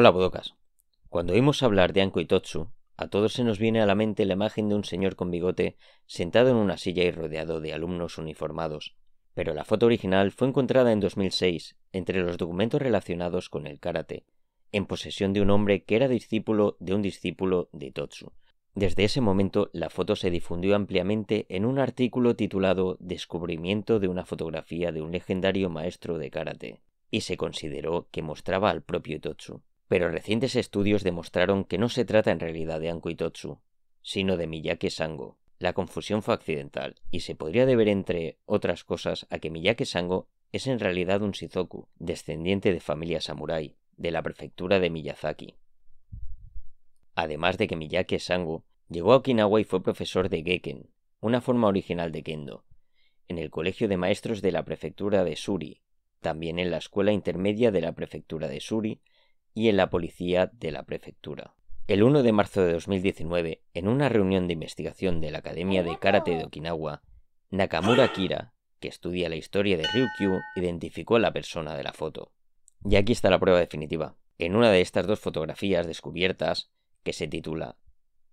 Hola Bodocas. Cuando oímos hablar de Anko Itotsu, a todos se nos viene a la mente la imagen de un señor con bigote sentado en una silla y rodeado de alumnos uniformados. Pero la foto original fue encontrada en 2006 entre los documentos relacionados con el karate, en posesión de un hombre que era discípulo de un discípulo de Itotsu. Desde ese momento la foto se difundió ampliamente en un artículo titulado Descubrimiento de una fotografía de un legendario maestro de karate, y se consideró que mostraba al propio Itotsu. Pero recientes estudios demostraron que no se trata en realidad de Itotsu, sino de Miyake Sango. La confusión fue accidental y se podría deber, entre otras cosas, a que Miyake Sango es en realidad un Shizoku, descendiente de familia Samurai, de la prefectura de Miyazaki. Además de que Miyake Sango llegó a Okinawa y fue profesor de Geken, una forma original de Kendo, en el Colegio de Maestros de la Prefectura de Suri, también en la Escuela Intermedia de la Prefectura de Suri, y en la policía de la prefectura. El 1 de marzo de 2019, en una reunión de investigación de la Academia de Karate de Okinawa, Nakamura Kira, que estudia la historia de Ryukyu, identificó a la persona de la foto. Y aquí está la prueba definitiva. En una de estas dos fotografías descubiertas, que se titula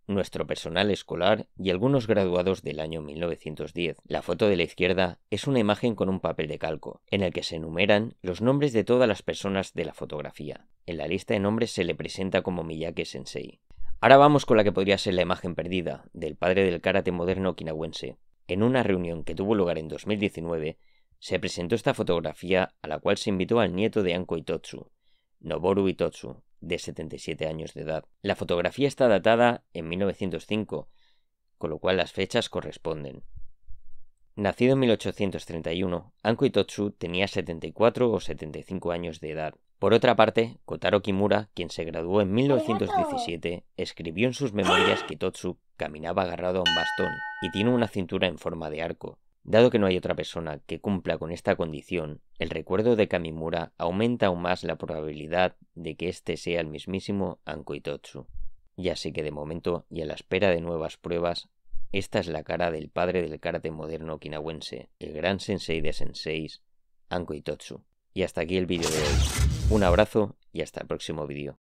nuestro personal escolar y algunos graduados del año 1910. La foto de la izquierda es una imagen con un papel de calco, en el que se enumeran los nombres de todas las personas de la fotografía. En la lista de nombres se le presenta como Miyake Sensei. Ahora vamos con la que podría ser la imagen perdida, del padre del karate moderno okinawense. En una reunión que tuvo lugar en 2019, se presentó esta fotografía a la cual se invitó al nieto de Anko Itotsu, Noboru Itotsu, de 77 años de edad. La fotografía está datada en 1905, con lo cual las fechas corresponden. Nacido en 1831, Anko Itotsu tenía 74 o 75 años de edad. Por otra parte, Kotaro Kimura, quien se graduó en 1917, escribió en sus memorias que Totsu caminaba agarrado a un bastón y tiene una cintura en forma de arco, Dado que no hay otra persona que cumpla con esta condición, el recuerdo de Kamimura aumenta aún más la probabilidad de que este sea el mismísimo Ankoitotsu. Y así que de momento, y a la espera de nuevas pruebas, esta es la cara del padre del karate moderno okinawense, el gran sensei de senseis, Ankoitotsu. Y hasta aquí el vídeo de hoy. Un abrazo y hasta el próximo vídeo.